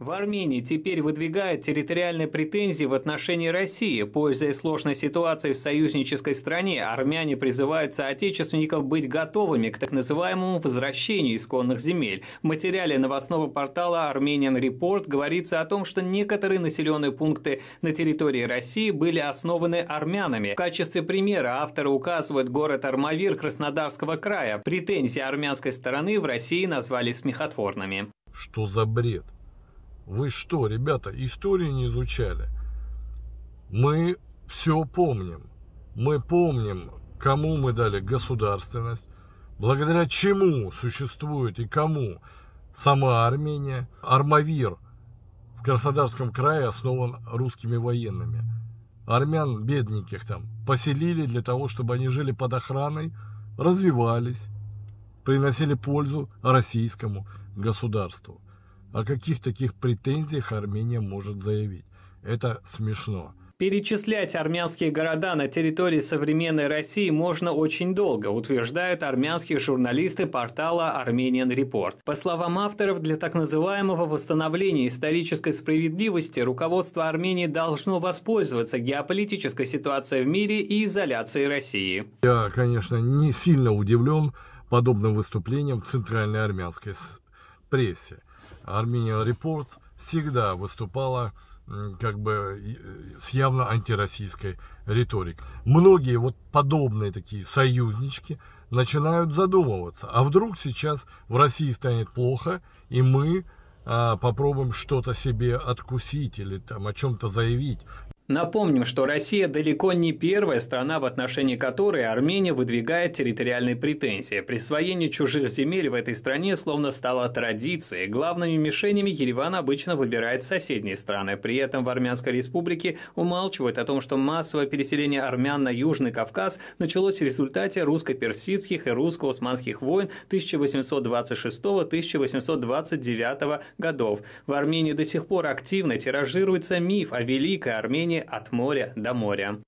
В Армении теперь выдвигают территориальные претензии в отношении России. Пользуясь сложной ситуацией в союзнической стране, армяне призывают соотечественников быть готовыми к так называемому возвращению исконных земель. В материале новостного портала Armenian Report говорится о том, что некоторые населенные пункты на территории России были основаны армянами. В качестве примера авторы указывают город Армавир Краснодарского края. Претензии армянской стороны в России назвали смехотворными. Что за бред? Вы что, ребята, историю не изучали? Мы все помним. Мы помним, кому мы дали государственность, благодаря чему существует и кому сама Армения. Армавир в Краснодарском крае основан русскими военными. Армян бедненьких там поселили для того, чтобы они жили под охраной, развивались, приносили пользу российскому государству. О каких таких претензиях Армения может заявить? Это смешно. Перечислять армянские города на территории современной России можно очень долго, утверждают армянские журналисты портала Armenian Report. По словам авторов, для так называемого восстановления исторической справедливости руководство Армении должно воспользоваться геополитической ситуацией в мире и изоляцией России. Я, конечно, не сильно удивлен подобным выступлением в центральной армянской прессе. Армения Репорт всегда выступала как бы э, с явно антироссийской риторикой. Многие вот подобные такие союзнички начинают задумываться, а вдруг сейчас в России станет плохо, и мы а, попробуем что-то себе откусить или там о чем-то заявить. Напомним, что Россия далеко не первая страна, в отношении которой Армения выдвигает территориальные претензии. Присвоение чужих земель в этой стране словно стало традицией. Главными мишенями Ереван обычно выбирает соседние страны. При этом в Армянской республике умалчивают о том, что массовое переселение армян на Южный Кавказ началось в результате русско-персидских и русско-османских войн 1826-1829 годов. В Армении до сих пор активно тиражируется миф о Великой Армении от моря до моря.